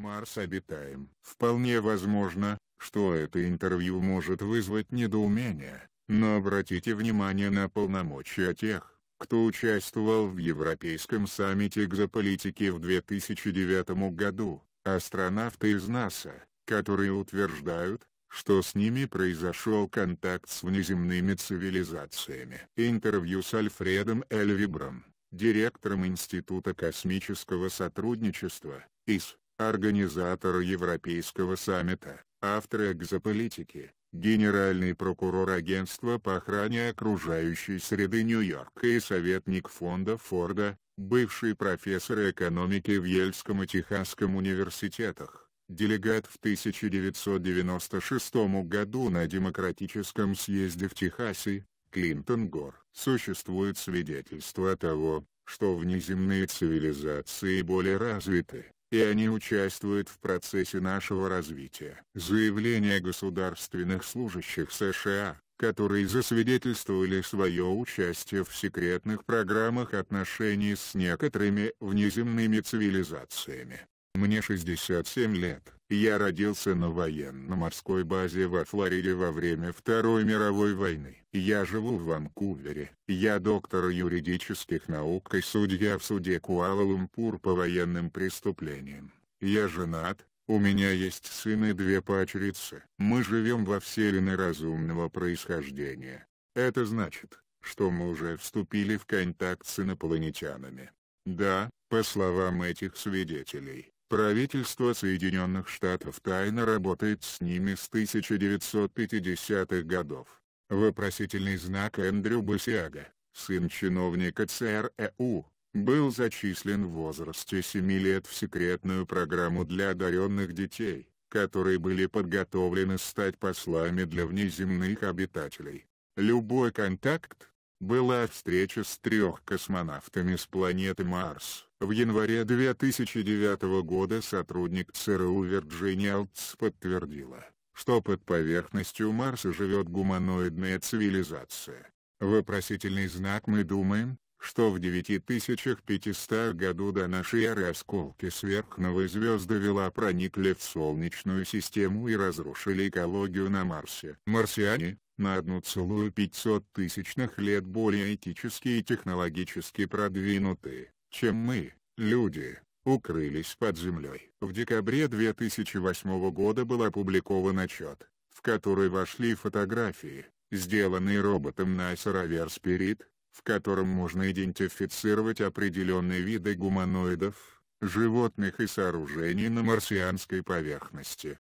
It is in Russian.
Марс обитаем. Вполне возможно, что это интервью может вызвать недоумение, но обратите внимание на полномочия тех, кто участвовал в Европейском саммите экзополитики в 2009 году, астронавты из НАСА, которые утверждают, что с ними произошел контакт с внеземными цивилизациями. Интервью с Альфредом Эльвибром, директором Института космического сотрудничества, ИС организатор Европейского саммита, автор экзополитики, генеральный прокурор Агентства по охране окружающей среды Нью-Йорка и советник фонда Форда, бывший профессор экономики в Ельском и Техасском университетах, делегат в 1996 году на Демократическом съезде в Техасе, Клинтон Гор. Существует свидетельство того, что внеземные цивилизации более развиты, и они участвуют в процессе нашего развития. Заявления государственных служащих США, которые засвидетельствовали свое участие в секретных программах отношений с некоторыми внеземными цивилизациями. Мне 67 лет. Я родился на военно-морской базе во Флориде во время Второй мировой войны. Я живу в Ванкувере. Я доктор юридических наук и судья в суде Куала-Лумпур по военным преступлениям. Я женат, у меня есть сын и две пачерицы. Мы живем во вселенной разумного происхождения. Это значит, что мы уже вступили в контакт с инопланетянами. Да, по словам этих свидетелей, Правительство Соединенных Штатов тайно работает с ними с 1950-х годов. Вопросительный знак Эндрю Басиага, сын чиновника ЦРЭУ, был зачислен в возрасте 7 лет в секретную программу для одаренных детей, которые были подготовлены стать послами для внеземных обитателей. Любой контакт была встреча с трех космонавтами с планеты Марс. В январе 2009 года сотрудник ЦРУ Вирджиния Алтс подтвердила, что под поверхностью Марса живет гуманоидная цивилизация. Вопросительный знак мы думаем, что в 9500 году до нашей эры осколки сверхновой звезды вела проникли в Солнечную систему и разрушили экологию на Марсе. Марсиане, на 1,5 тысячных лет более этически и технологически продвинутые, чем мы, люди, укрылись под землей. В декабре 2008 года был опубликован отчет, в который вошли фотографии, сделанные роботом Найсер Аверспирит, в котором можно идентифицировать определенные виды гуманоидов, животных и сооружений на марсианской поверхности.